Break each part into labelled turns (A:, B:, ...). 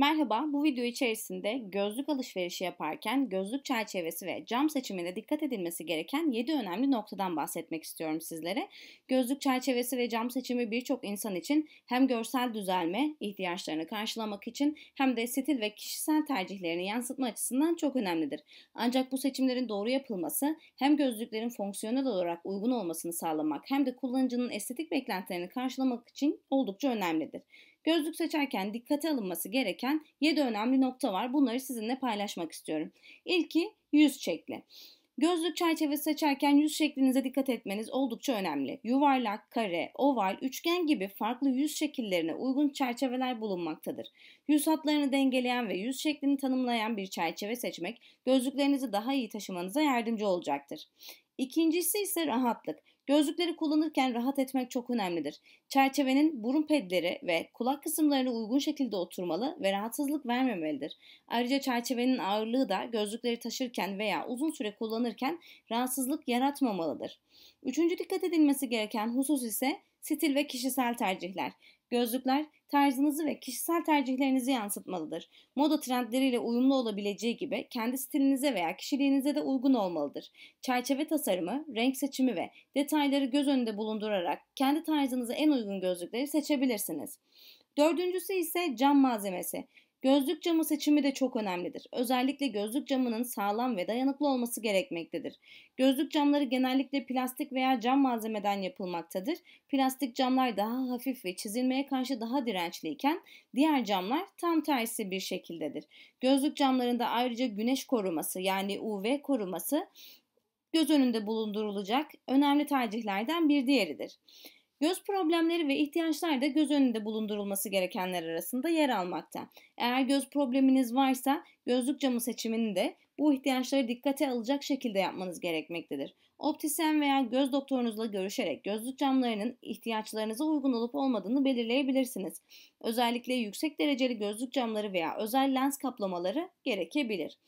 A: Merhaba, bu video içerisinde gözlük alışverişi yaparken gözlük çerçevesi ve cam seçiminde dikkat edilmesi gereken 7 önemli noktadan bahsetmek istiyorum sizlere. Gözlük çerçevesi ve cam seçimi birçok insan için hem görsel düzelme ihtiyaçlarını karşılamak için hem de stil ve kişisel tercihlerini yansıtma açısından çok önemlidir. Ancak bu seçimlerin doğru yapılması hem gözlüklerin fonksiyonel olarak uygun olmasını sağlamak hem de kullanıcının estetik beklentilerini karşılamak için oldukça önemlidir. Gözlük seçerken dikkate alınması gereken 7 önemli nokta var. Bunları sizinle paylaşmak istiyorum. İlki yüz şekli. Gözlük çerçevesi seçerken yüz şeklinize dikkat etmeniz oldukça önemli. Yuvarlak, kare, oval, üçgen gibi farklı yüz şekillerine uygun çerçeveler bulunmaktadır. Yüz hatlarını dengeleyen ve yüz şeklini tanımlayan bir çerçeve seçmek gözlüklerinizi daha iyi taşımanıza yardımcı olacaktır. İkincisi ise rahatlık. Gözlükleri kullanırken rahat etmek çok önemlidir. Çerçevenin burun pedleri ve kulak kısımlarına uygun şekilde oturmalı ve rahatsızlık vermemelidir. Ayrıca çerçevenin ağırlığı da gözlükleri taşırken veya uzun süre kullanırken rahatsızlık yaratmamalıdır. Üçüncü dikkat edilmesi gereken husus ise stil ve kişisel tercihler. Gözlükler tarzınızı ve kişisel tercihlerinizi yansıtmalıdır. Moda trendleriyle uyumlu olabileceği gibi kendi stilinize veya kişiliğinize de uygun olmalıdır. Çerçeve tasarımı, renk seçimi ve detayları göz önünde bulundurarak kendi tarzınıza en uygun gözlükleri seçebilirsiniz. Dördüncüsü ise cam malzemesi. Gözlük camı seçimi de çok önemlidir. Özellikle gözlük camının sağlam ve dayanıklı olması gerekmektedir. Gözlük camları genellikle plastik veya cam malzemeden yapılmaktadır. Plastik camlar daha hafif ve çizilmeye karşı daha dirençliyken diğer camlar tam tersi bir şekildedir. Gözlük camlarında ayrıca güneş koruması yani UV koruması göz önünde bulundurulacak önemli tercihlerden bir diğeridir. Göz problemleri ve ihtiyaçlar da göz önünde bulundurulması gerekenler arasında yer almakta. Eğer göz probleminiz varsa gözlük camı seçimini de bu ihtiyaçları dikkate alacak şekilde yapmanız gerekmektedir. Optisyen veya göz doktorunuzla görüşerek gözlük camlarının ihtiyaçlarınıza uygun olup olmadığını belirleyebilirsiniz. Özellikle yüksek dereceli gözlük camları veya özel lens kaplamaları gerekebilir.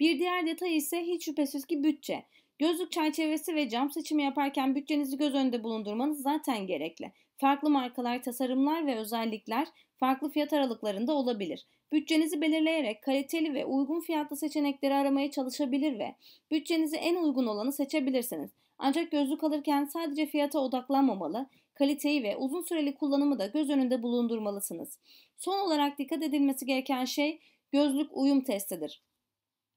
A: Bir diğer detay ise hiç şüphesiz ki bütçe. Gözlük çerçevesi ve cam seçimi yaparken bütçenizi göz önünde bulundurmanız zaten gerekli. Farklı markalar, tasarımlar ve özellikler farklı fiyat aralıklarında olabilir. Bütçenizi belirleyerek kaliteli ve uygun fiyatlı seçenekleri aramaya çalışabilir ve bütçenize en uygun olanı seçebilirsiniz. Ancak gözlük alırken sadece fiyata odaklanmamalı, kaliteyi ve uzun süreli kullanımı da göz önünde bulundurmalısınız. Son olarak dikkat edilmesi gereken şey gözlük uyum testidir.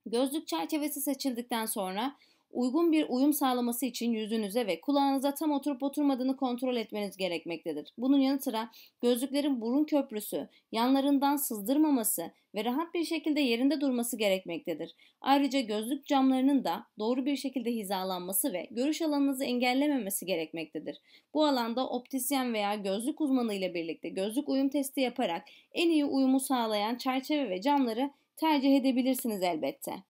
A: Gözlük çerçevesi seçildikten sonra uygun bir uyum sağlaması için yüzünüze ve kulağınıza tam oturup oturmadığını kontrol etmeniz gerekmektedir. Bunun yanı sıra gözlüklerin burun köprüsü, yanlarından sızdırmaması ve rahat bir şekilde yerinde durması gerekmektedir. Ayrıca gözlük camlarının da doğru bir şekilde hizalanması ve görüş alanınızı engellememesi gerekmektedir. Bu alanda optisyen veya gözlük uzmanı ile birlikte gözlük uyum testi yaparak en iyi uyumu sağlayan çerçeve ve camları tercih edebilirsiniz elbette.